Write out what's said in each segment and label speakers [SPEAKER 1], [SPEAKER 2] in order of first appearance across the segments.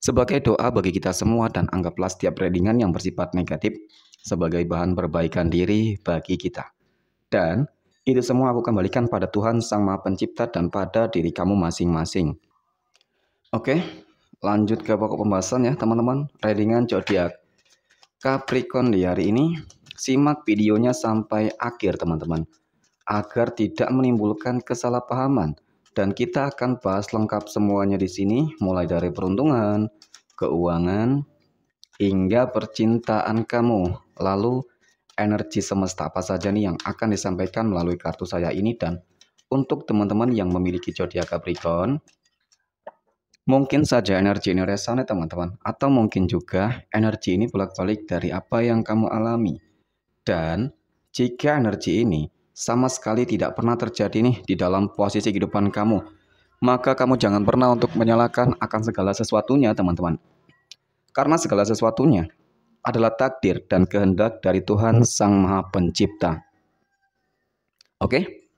[SPEAKER 1] sebagai doa bagi kita semua dan anggaplah setiap readingan yang bersifat negatif sebagai bahan perbaikan diri bagi kita. Dan itu semua aku kembalikan pada Tuhan Sang Maha Pencipta dan pada diri kamu masing-masing. Oke, lanjut ke pokok pembahasan ya teman-teman. Readingan zodiak Capricorn di hari ini, simak videonya sampai akhir teman-teman agar tidak menimbulkan kesalahpahaman dan kita akan bahas lengkap semuanya di sini mulai dari peruntungan, keuangan, hingga percintaan kamu. Lalu energi semesta apa saja nih yang akan disampaikan melalui kartu saya ini dan untuk teman-teman yang memiliki zodiak Capricorn, mungkin saja energi ini resonate teman-teman atau mungkin juga energi ini bolak-balik dari apa yang kamu alami. Dan jika energi ini sama sekali tidak pernah terjadi nih di dalam posisi kehidupan kamu, maka kamu jangan pernah untuk menyalahkan akan segala sesuatunya, teman-teman. Karena segala sesuatunya adalah takdir dan kehendak dari Tuhan Sang Maha Pencipta. Oke?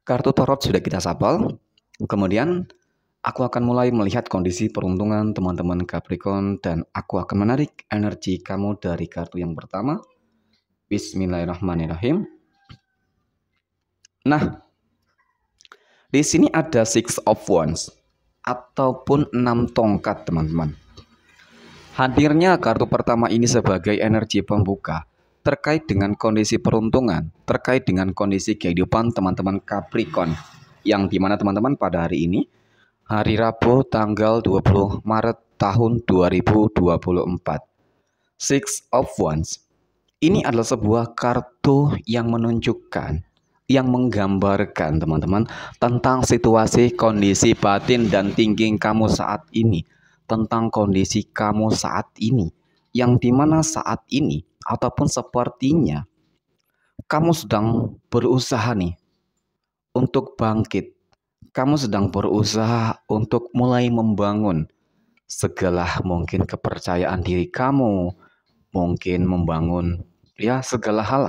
[SPEAKER 1] Kartu tarot sudah kita sapal. Kemudian aku akan mulai melihat kondisi peruntungan teman-teman Capricorn dan aku akan menarik energi kamu dari kartu yang pertama. Bismillahirrahmanirrahim. Nah, di sini ada six of wands ataupun enam tongkat, teman-teman. Hadirnya kartu pertama ini sebagai energi pembuka terkait dengan kondisi peruntungan, terkait dengan kondisi kehidupan teman-teman Capricorn yang dimana teman-teman pada hari ini hari Rabu tanggal 20 Maret tahun 2024. Six of Wands ini adalah sebuah kartu yang menunjukkan yang menggambarkan teman-teman tentang situasi, kondisi batin dan thinking kamu saat ini, tentang kondisi kamu saat ini, yang dimana saat ini ataupun sepertinya kamu sedang berusaha nih untuk bangkit. Kamu sedang berusaha untuk mulai membangun segala mungkin kepercayaan diri kamu, mungkin membangun ya segala hal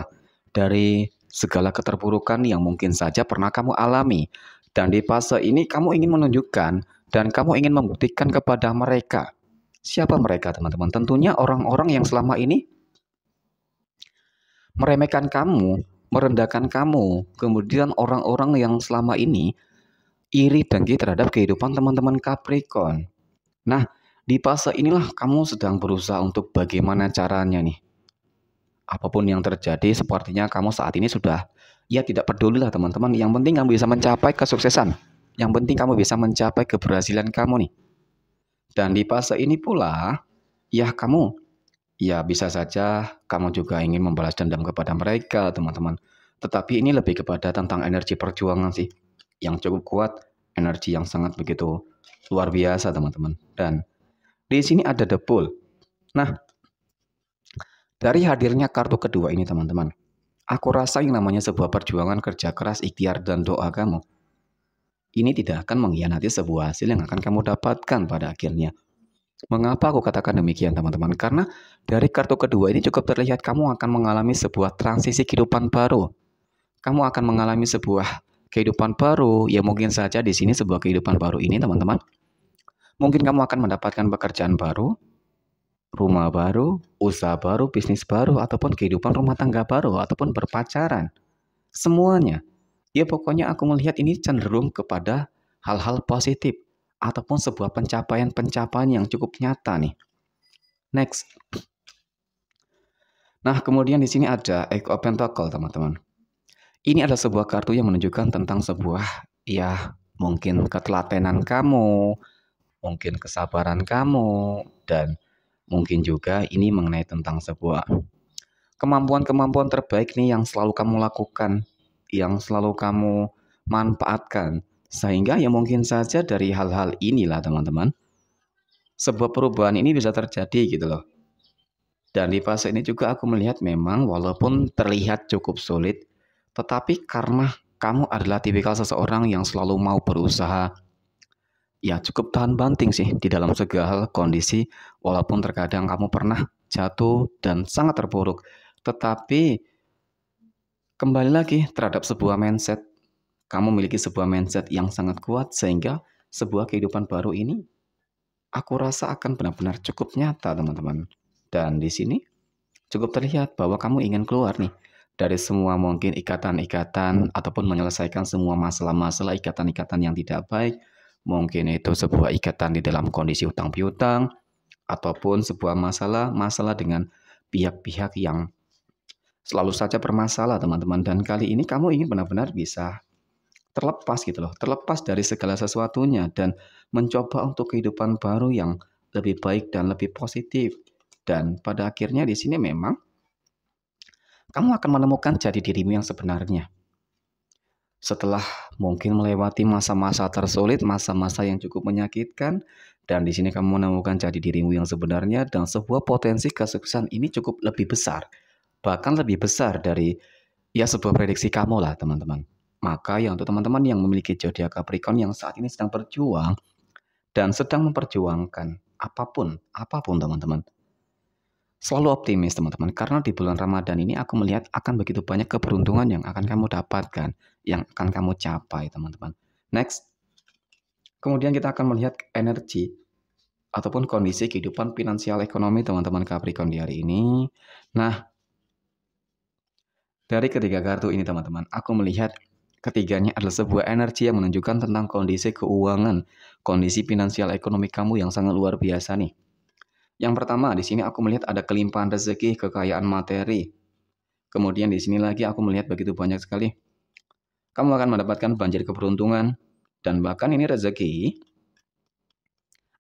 [SPEAKER 1] dari segala keterpurukan yang mungkin saja pernah kamu alami. Dan di fase ini kamu ingin menunjukkan dan kamu ingin membuktikan kepada mereka. Siapa mereka teman-teman? Tentunya orang-orang yang selama ini meremehkan kamu, merendahkan kamu. Kemudian orang-orang yang selama ini iri dan dengki terhadap kehidupan teman-teman Capricorn. Nah, di fase inilah kamu sedang berusaha untuk bagaimana caranya nih apapun yang terjadi, sepertinya kamu saat ini sudah ya tidak peduli lah teman-teman. Yang penting kamu bisa mencapai kesuksesan. Yang penting kamu bisa mencapai keberhasilan kamu nih. Dan di fase ini pula, ya kamu, ya bisa saja kamu juga ingin membalas dendam kepada mereka teman-teman. Tetapi ini lebih kepada tentang energi perjuangan sih. Yang cukup kuat, energi yang sangat begitu luar biasa teman-teman. Dan di sini ada the pool Nah, dari hadirnya kartu kedua ini teman-teman, aku rasa yang namanya sebuah perjuangan kerja keras, ikhtiar, dan doa kamu, ini tidak akan mengkhianati sebuah hasil yang akan kamu dapatkan pada akhirnya. Mengapa aku katakan demikian teman-teman? Karena dari kartu kedua ini cukup terlihat kamu akan mengalami sebuah transisi kehidupan baru. Kamu akan mengalami sebuah kehidupan baru. Ya mungkin saja di sini sebuah kehidupan baru ini teman-teman. Mungkin kamu akan mendapatkan pekerjaan baru, rumah baru, usaha baru, bisnis baru, ataupun kehidupan rumah tangga baru, ataupun berpacaran. Semuanya. Ya pokoknya aku melihat ini cenderung kepada hal-hal positif ataupun sebuah pencapaian-pencapaian yang cukup nyata nih. Next. Nah, kemudian di sini ada Eight Pentacle, teman-teman. Ini adalah sebuah kartu yang menunjukkan tentang sebuah ya mungkin ketelatenan kamu, mungkin kesabaran kamu dan Mungkin juga ini mengenai tentang sebuah kemampuan-kemampuan terbaik nih yang selalu kamu lakukan, yang selalu kamu manfaatkan. Sehingga ya mungkin saja dari hal-hal inilah teman-teman, sebuah perubahan ini bisa terjadi gitu loh. Dan di fase ini juga aku melihat memang walaupun terlihat cukup sulit, tetapi karena kamu adalah tipikal seseorang yang selalu mau berusaha, ya cukup tahan banting sih di dalam segala kondisi walaupun terkadang kamu pernah jatuh dan sangat terpuruk tetapi kembali lagi terhadap sebuah mindset kamu memiliki sebuah mindset yang sangat kuat sehingga sebuah kehidupan baru ini aku rasa akan benar-benar cukup nyata teman-teman dan di sini cukup terlihat bahwa kamu ingin keluar nih dari semua mungkin ikatan-ikatan ataupun menyelesaikan semua masalah-masalah ikatan-ikatan yang tidak baik Mungkin itu sebuah ikatan di dalam kondisi utang piutang ataupun sebuah masalah masalah dengan pihak-pihak yang selalu saja bermasalah teman-teman dan kali ini kamu ingin benar-benar bisa terlepas gitu loh, terlepas dari segala sesuatunya dan mencoba untuk kehidupan baru yang lebih baik dan lebih positif. Dan pada akhirnya di sini memang kamu akan menemukan jati dirimu yang sebenarnya setelah mungkin melewati masa-masa tersulit, masa-masa yang cukup menyakitkan, dan di sini kamu menemukan jadi dirimu yang sebenarnya dan sebuah potensi kesuksesan ini cukup lebih besar, bahkan lebih besar dari ya sebuah prediksi kamu lah teman-teman. Maka ya untuk teman-teman yang memiliki zodiak Capricorn yang saat ini sedang berjuang dan sedang memperjuangkan apapun, apapun teman-teman, Selalu optimis teman-teman, karena di bulan Ramadan ini aku melihat akan begitu banyak keberuntungan yang akan kamu dapatkan, yang akan kamu capai teman-teman. Next, kemudian kita akan melihat energi ataupun kondisi kehidupan finansial ekonomi teman-teman Capricorn di hari ini. Nah, dari ketiga kartu ini teman-teman, aku melihat ketiganya adalah sebuah energi yang menunjukkan tentang kondisi keuangan, kondisi finansial ekonomi kamu yang sangat luar biasa nih. Yang pertama, di sini aku melihat ada kelimpahan rezeki, kekayaan materi. Kemudian di sini lagi aku melihat begitu banyak sekali. Kamu akan mendapatkan banjir keberuntungan dan bahkan ini rezeki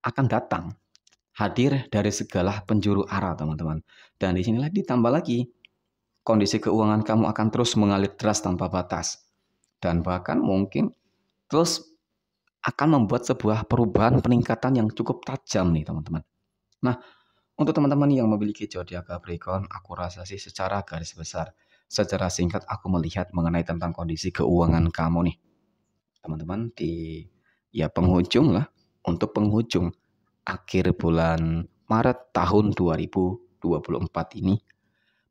[SPEAKER 1] akan datang hadir dari segala penjuru arah, teman-teman. Dan di sini lagi ditambah lagi kondisi keuangan kamu akan terus mengalir deras tanpa batas dan bahkan mungkin terus akan membuat sebuah perubahan peningkatan yang cukup tajam nih, teman-teman. Nah, untuk teman-teman yang memiliki zodiak Capricorn, aku rasa sih secara garis besar, secara singkat aku melihat mengenai tentang kondisi keuangan kamu nih. Teman-teman di ya penghujung lah, untuk penghujung akhir bulan Maret tahun 2024 ini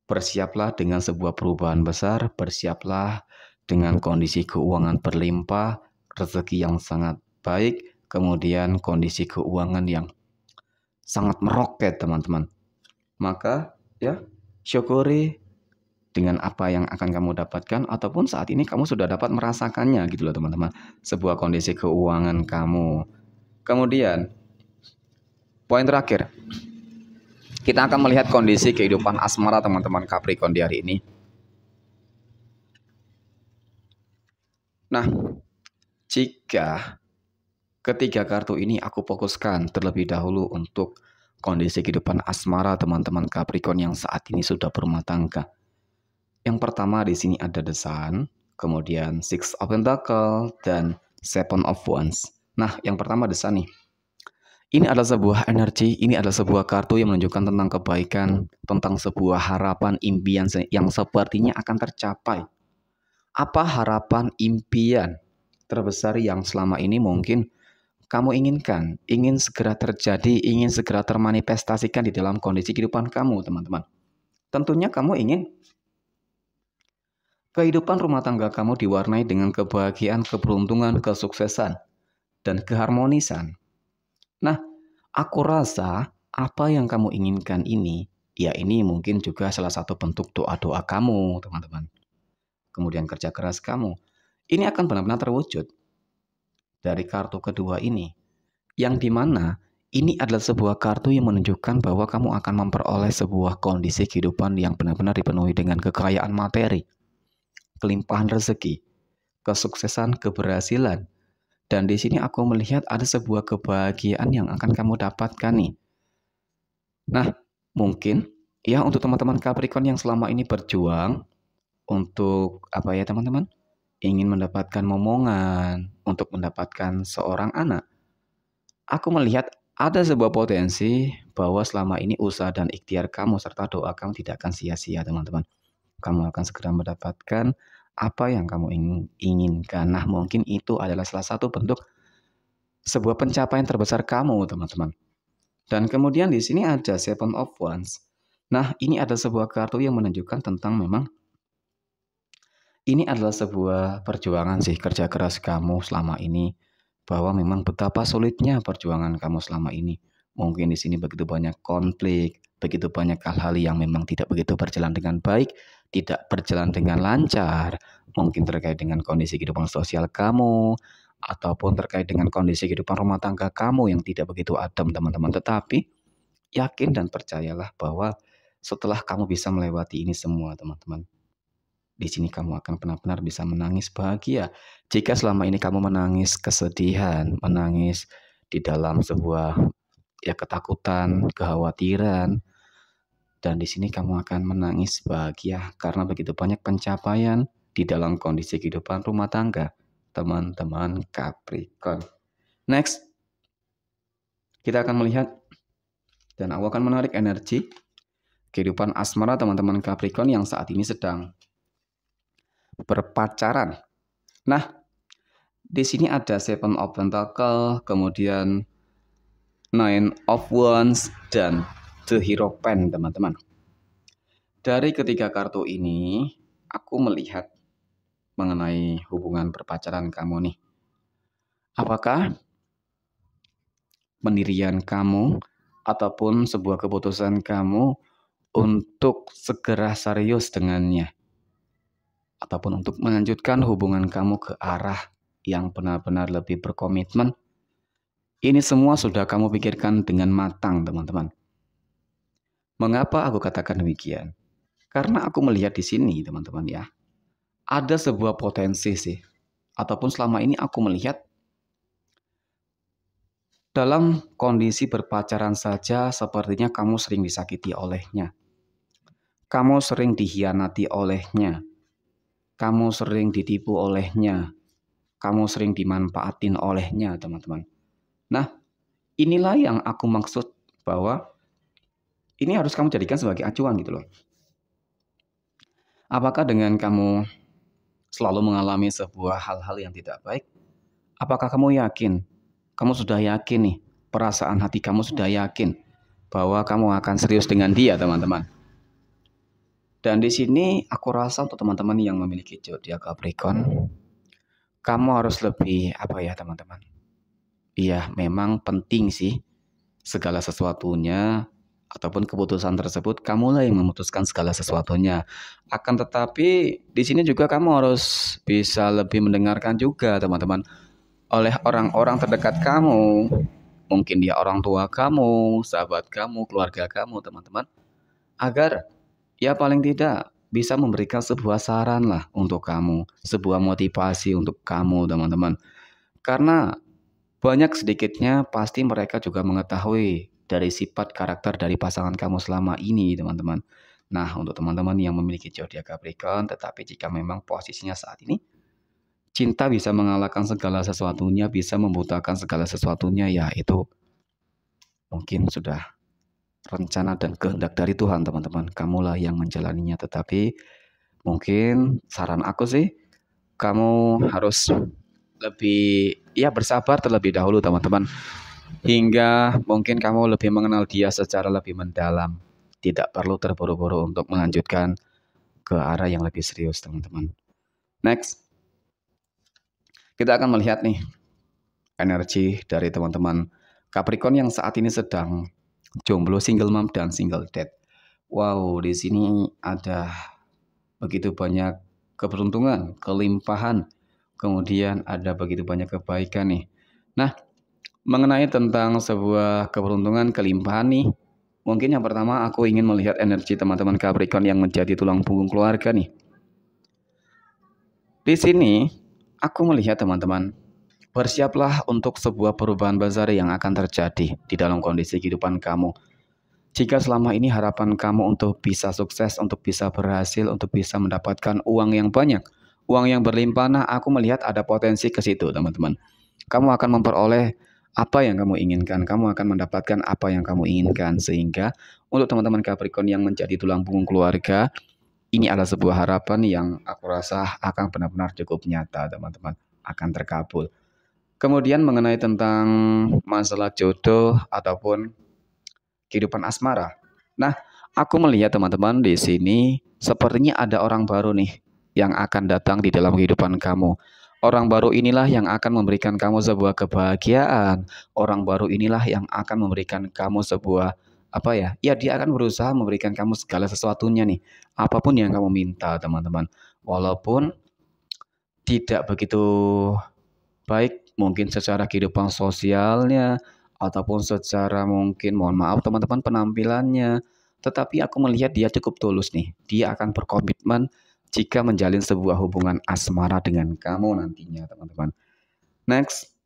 [SPEAKER 1] bersiaplah dengan sebuah perubahan besar, bersiaplah dengan kondisi keuangan berlimpah, rezeki yang sangat baik, kemudian kondisi keuangan yang sangat meroket teman-teman. Maka ya syukuri dengan apa yang akan kamu dapatkan ataupun saat ini kamu sudah dapat merasakannya gitu loh teman-teman. Sebuah kondisi keuangan kamu. Kemudian poin terakhir. Kita akan melihat kondisi kehidupan asmara teman-teman Capricorn di hari ini. Nah, jika Ketiga kartu ini aku fokuskan terlebih dahulu untuk kondisi kehidupan asmara teman-teman Capricorn yang saat ini sudah berumah tangga. Yang pertama di sini ada The Sun, kemudian Six of pentacles dan Seven of Wands. Nah, yang pertama The Sun nih. Ini adalah sebuah energi, ini adalah sebuah kartu yang menunjukkan tentang kebaikan, tentang sebuah harapan, impian yang sepertinya akan tercapai. Apa harapan, impian terbesar yang selama ini mungkin kamu inginkan, ingin segera terjadi, ingin segera termanifestasikan di dalam kondisi kehidupan kamu, teman-teman. Tentunya kamu ingin kehidupan rumah tangga kamu diwarnai dengan kebahagiaan, keberuntungan, kesuksesan, dan keharmonisan. Nah, aku rasa apa yang kamu inginkan ini, ya ini mungkin juga salah satu bentuk doa-doa kamu, teman-teman. Kemudian kerja keras kamu. Ini akan benar-benar terwujud dari kartu kedua ini. Yang dimana ini adalah sebuah kartu yang menunjukkan bahwa kamu akan memperoleh sebuah kondisi kehidupan yang benar-benar dipenuhi dengan kekayaan materi, kelimpahan rezeki, kesuksesan, keberhasilan. Dan di sini aku melihat ada sebuah kebahagiaan yang akan kamu dapatkan nih. Nah, mungkin ya untuk teman-teman Capricorn yang selama ini berjuang untuk apa ya teman-teman? ingin mendapatkan momongan untuk mendapatkan seorang anak. Aku melihat ada sebuah potensi bahwa selama ini usaha dan ikhtiar kamu serta doa kamu tidak akan sia-sia, teman-teman. Kamu akan segera mendapatkan apa yang kamu inginkan. Nah, mungkin itu adalah salah satu bentuk sebuah pencapaian terbesar kamu, teman-teman. Dan kemudian di sini ada Seven of Wands. Nah, ini ada sebuah kartu yang menunjukkan tentang memang ini adalah sebuah perjuangan sih kerja keras kamu selama ini bahwa memang betapa sulitnya perjuangan kamu selama ini. Mungkin di sini begitu banyak konflik, begitu banyak hal-hal yang memang tidak begitu berjalan dengan baik, tidak berjalan dengan lancar, mungkin terkait dengan kondisi kehidupan sosial kamu, ataupun terkait dengan kondisi kehidupan rumah tangga kamu yang tidak begitu adem teman-teman. Tetapi yakin dan percayalah bahwa setelah kamu bisa melewati ini semua teman-teman, di sini kamu akan benar-benar bisa menangis bahagia. Jika selama ini kamu menangis kesedihan, menangis di dalam sebuah ya ketakutan, kekhawatiran, dan di sini kamu akan menangis bahagia karena begitu banyak pencapaian di dalam kondisi kehidupan rumah tangga, teman-teman Capricorn. Next, kita akan melihat dan aku akan menarik energi kehidupan asmara teman-teman Capricorn yang saat ini sedang berpacaran. Nah, di sini ada Seven of Pentacle, kemudian Nine of Wands, dan The Hero Pen, teman-teman. Dari ketiga kartu ini, aku melihat mengenai hubungan perpacaran kamu nih. Apakah pendirian kamu ataupun sebuah keputusan kamu untuk segera serius dengannya? ataupun untuk melanjutkan hubungan kamu ke arah yang benar-benar lebih berkomitmen, ini semua sudah kamu pikirkan dengan matang, teman-teman. Mengapa aku katakan demikian? Karena aku melihat di sini, teman-teman ya, ada sebuah potensi sih, ataupun selama ini aku melihat dalam kondisi berpacaran saja, sepertinya kamu sering disakiti olehnya. Kamu sering dihianati olehnya, kamu sering ditipu olehnya, kamu sering dimanfaatin olehnya, teman-teman. Nah, inilah yang aku maksud bahwa ini harus kamu jadikan sebagai acuan gitu loh. Apakah dengan kamu selalu mengalami sebuah hal-hal yang tidak baik, apakah kamu yakin? Kamu sudah yakin nih, perasaan hati kamu sudah yakin bahwa kamu akan serius dengan dia, teman-teman. Dan di sini aku rasa untuk teman-teman yang memiliki zodiak Capricorn, kamu harus lebih apa ya teman-teman? Iya, memang penting sih segala sesuatunya ataupun keputusan tersebut kamulah yang memutuskan segala sesuatunya. Akan tetapi di sini juga kamu harus bisa lebih mendengarkan juga teman-teman oleh orang-orang terdekat kamu. Mungkin dia orang tua kamu, sahabat kamu, keluarga kamu, teman-teman. Agar ya paling tidak bisa memberikan sebuah saran lah untuk kamu, sebuah motivasi untuk kamu teman-teman. Karena banyak sedikitnya pasti mereka juga mengetahui dari sifat karakter dari pasangan kamu selama ini teman-teman. Nah untuk teman-teman yang memiliki zodiak Capricorn tetapi jika memang posisinya saat ini cinta bisa mengalahkan segala sesuatunya, bisa membutakan segala sesuatunya ya itu mungkin sudah rencana dan kehendak dari Tuhan, teman-teman. Kamulah yang menjalaninya. Tetapi mungkin saran aku sih, kamu hmm. harus lebih ya bersabar terlebih dahulu, teman-teman. Hingga mungkin kamu lebih mengenal dia secara lebih mendalam. Tidak perlu terburu-buru untuk melanjutkan ke arah yang lebih serius, teman-teman. Next. Kita akan melihat nih energi dari teman-teman Capricorn yang saat ini sedang jomblo single mom dan single dad. Wow, di sini ada begitu banyak keberuntungan, kelimpahan, kemudian ada begitu banyak kebaikan nih. Nah, mengenai tentang sebuah keberuntungan, kelimpahan nih, mungkin yang pertama aku ingin melihat energi teman-teman Capricorn yang menjadi tulang punggung keluarga nih. Di sini aku melihat teman-teman Bersiaplah untuk sebuah perubahan besar yang akan terjadi di dalam kondisi kehidupan kamu. Jika selama ini harapan kamu untuk bisa sukses, untuk bisa berhasil, untuk bisa mendapatkan uang yang banyak, uang yang berlimpah, nah aku melihat ada potensi ke situ, teman-teman. Kamu akan memperoleh apa yang kamu inginkan, kamu akan mendapatkan apa yang kamu inginkan. Sehingga untuk teman-teman Capricorn yang menjadi tulang punggung keluarga, ini adalah sebuah harapan yang aku rasa akan benar-benar cukup nyata, teman-teman. Akan terkabul. Kemudian mengenai tentang masalah jodoh ataupun kehidupan asmara. Nah, aku melihat teman-teman di sini sepertinya ada orang baru nih yang akan datang di dalam kehidupan kamu. Orang baru inilah yang akan memberikan kamu sebuah kebahagiaan. Orang baru inilah yang akan memberikan kamu sebuah apa ya? Ya dia akan berusaha memberikan kamu segala sesuatunya nih. Apapun yang kamu minta, teman-teman. Walaupun tidak begitu baik mungkin secara kehidupan sosialnya ataupun secara mungkin mohon maaf teman-teman penampilannya tetapi aku melihat dia cukup tulus nih dia akan berkomitmen jika menjalin sebuah hubungan asmara dengan kamu nantinya teman-teman next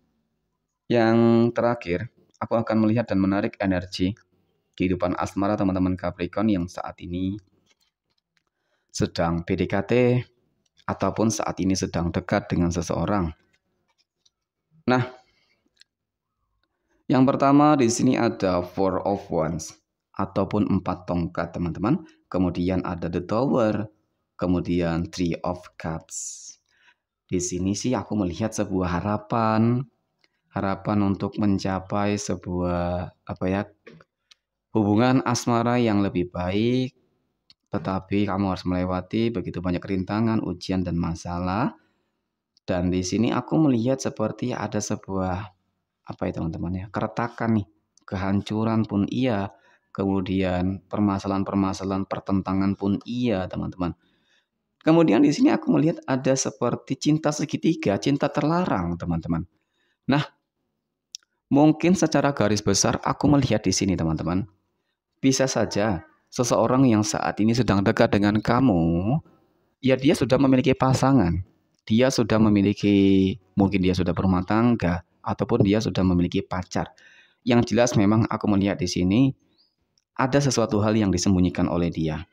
[SPEAKER 1] yang terakhir aku akan melihat dan menarik energi kehidupan asmara teman-teman Capricorn yang saat ini sedang PDKT ataupun saat ini sedang dekat dengan seseorang Nah, yang pertama di sini ada four of ones ataupun empat tongkat teman-teman. Kemudian ada the tower, kemudian three of cups. Di sini sih aku melihat sebuah harapan, harapan untuk mencapai sebuah apa ya hubungan asmara yang lebih baik. Tetapi kamu harus melewati begitu banyak rintangan, ujian dan masalah dan di sini aku melihat seperti ada sebuah apa ya teman-teman ya, keretakan nih, kehancuran pun iya, kemudian permasalahan-permasalahan pertentangan pun iya, teman-teman. Kemudian di sini aku melihat ada seperti cinta segitiga, cinta terlarang, teman-teman. Nah, mungkin secara garis besar aku melihat di sini, teman-teman. Bisa saja seseorang yang saat ini sedang dekat dengan kamu, ya dia sudah memiliki pasangan dia sudah memiliki mungkin dia sudah berumah tangga ataupun dia sudah memiliki pacar. Yang jelas memang aku melihat di sini ada sesuatu hal yang disembunyikan oleh dia.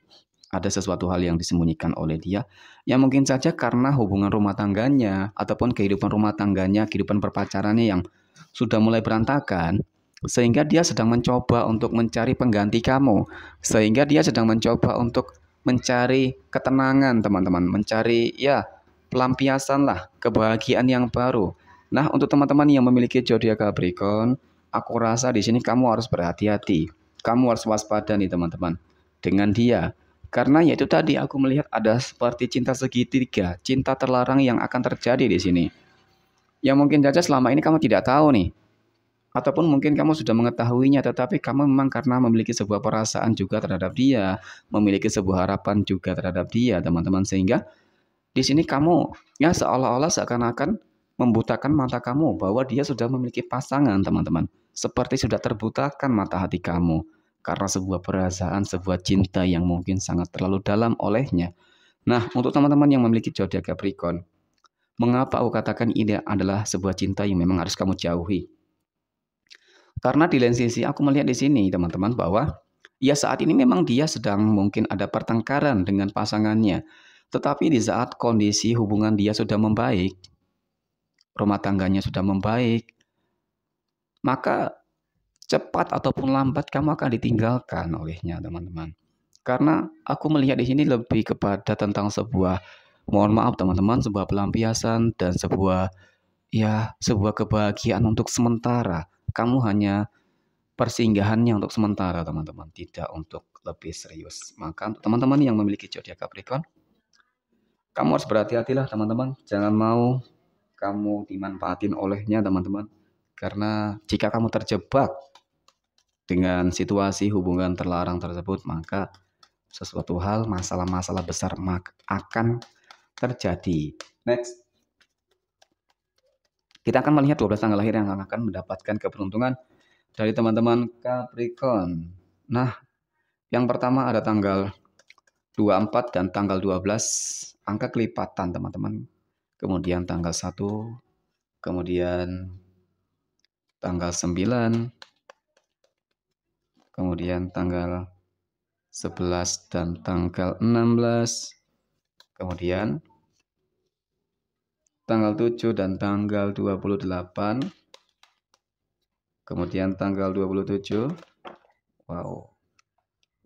[SPEAKER 1] Ada sesuatu hal yang disembunyikan oleh dia yang mungkin saja karena hubungan rumah tangganya ataupun kehidupan rumah tangganya, kehidupan perpacarannya yang sudah mulai berantakan sehingga dia sedang mencoba untuk mencari pengganti kamu, sehingga dia sedang mencoba untuk mencari ketenangan, teman-teman, mencari ya lah kebahagiaan yang baru. Nah, untuk teman-teman yang memiliki zodiak Capricorn, aku rasa di sini kamu harus berhati-hati. Kamu harus waspada nih teman-teman dengan dia. Karena yaitu tadi aku melihat ada seperti cinta segitiga, cinta terlarang yang akan terjadi di sini. Yang mungkin saja selama ini kamu tidak tahu nih. Ataupun mungkin kamu sudah mengetahuinya tetapi kamu memang karena memiliki sebuah perasaan juga terhadap dia, memiliki sebuah harapan juga terhadap dia, teman-teman sehingga di sini kamu ya seolah-olah seakan-akan membutakan mata kamu bahwa dia sudah memiliki pasangan, teman-teman. Seperti sudah terbutakan mata hati kamu karena sebuah perasaan, sebuah cinta yang mungkin sangat terlalu dalam olehnya. Nah, untuk teman-teman yang memiliki zodiak Capricorn, mengapa aku katakan ini adalah sebuah cinta yang memang harus kamu jauhi? Karena di lain sisi aku melihat di sini teman-teman bahwa ya saat ini memang dia sedang mungkin ada pertengkaran dengan pasangannya tetapi di saat kondisi hubungan dia sudah membaik, rumah tangganya sudah membaik, maka cepat ataupun lambat kamu akan ditinggalkan olehnya, teman-teman. Karena aku melihat di sini lebih kepada tentang sebuah mohon maaf teman-teman, sebuah pelampiasan dan sebuah ya, sebuah kebahagiaan untuk sementara. Kamu hanya persinggahannya untuk sementara, teman-teman, tidak untuk lebih serius. Maka untuk teman-teman yang memiliki zodiak Capricorn, kamu harus berhati-hatilah teman-teman jangan mau kamu dimanfaatin olehnya teman-teman karena jika kamu terjebak dengan situasi hubungan terlarang tersebut maka sesuatu hal masalah-masalah besar akan terjadi next kita akan melihat 12 tanggal lahir yang akan mendapatkan keberuntungan dari teman-teman Capricorn. Nah, yang pertama ada tanggal 24 dan tanggal 12 angka kelipatan teman-teman. Kemudian tanggal 1, kemudian tanggal 9, kemudian tanggal 11 dan tanggal 16, kemudian tanggal 7 dan tanggal 28, kemudian tanggal 27, wow,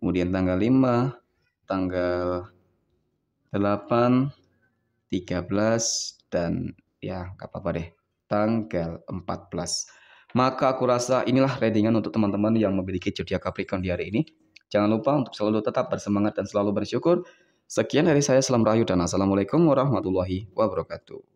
[SPEAKER 1] kemudian tanggal 5, tanggal 8, 13, dan ya nggak apa-apa deh, tanggal 14. Maka aku rasa inilah readingan untuk teman-teman yang memiliki Jodiak Capricorn di hari ini. Jangan lupa untuk selalu tetap bersemangat dan selalu bersyukur. Sekian dari saya, Salam Rahayu dan Assalamualaikum warahmatullahi wabarakatuh.